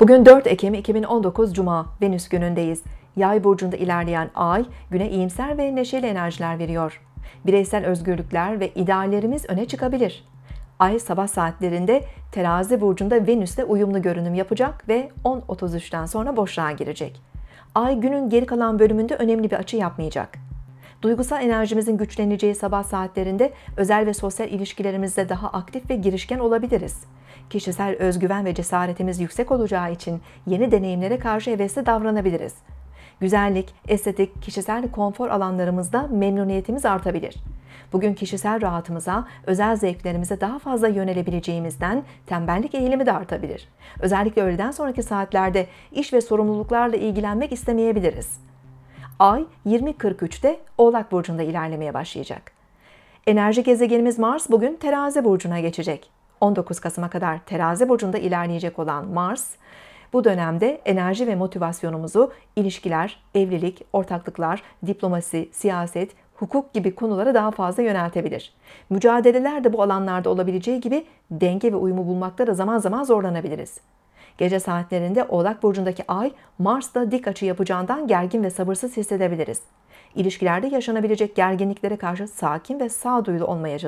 Bugün 4 Ekim 2019 Cuma, Venüs günündeyiz. Yay burcunda ilerleyen ay, güne iyimser ve neşeli enerjiler veriyor. Bireysel özgürlükler ve ideallerimiz öne çıkabilir. Ay sabah saatlerinde terazi burcunda Venüs'le uyumlu görünüm yapacak ve 10.33'ten sonra boşluğa girecek. Ay günün geri kalan bölümünde önemli bir açı yapmayacak. Duygusal enerjimizin güçleneceği sabah saatlerinde özel ve sosyal ilişkilerimizde daha aktif ve girişken olabiliriz. Kişisel özgüven ve cesaretimiz yüksek olacağı için yeni deneyimlere karşı hevesli davranabiliriz. Güzellik, estetik, kişisel konfor alanlarımızda memnuniyetimiz artabilir. Bugün kişisel rahatımıza, özel zevklerimize daha fazla yönelebileceğimizden tembellik eğilimi de artabilir. Özellikle öğleden sonraki saatlerde iş ve sorumluluklarla ilgilenmek istemeyebiliriz. Ay 20.43'te Oğlak Burcu'nda ilerlemeye başlayacak. Enerji gezegenimiz Mars bugün terazi burcuna geçecek. 19 Kasım'a kadar terazi burcunda ilerleyecek olan Mars, bu dönemde enerji ve motivasyonumuzu ilişkiler, evlilik, ortaklıklar, diplomasi, siyaset, hukuk gibi konulara daha fazla yöneltebilir. Mücadeleler de bu alanlarda olabileceği gibi denge ve uyumu bulmakta da zaman zaman zorlanabiliriz. Gece saatlerinde Oğlak Burcu'ndaki ay Mars'la dik açı yapacağından gergin ve sabırsız hissedebiliriz. İlişkilerde yaşanabilecek gerginliklere karşı sakin ve sağduyulu olmaya çalışın.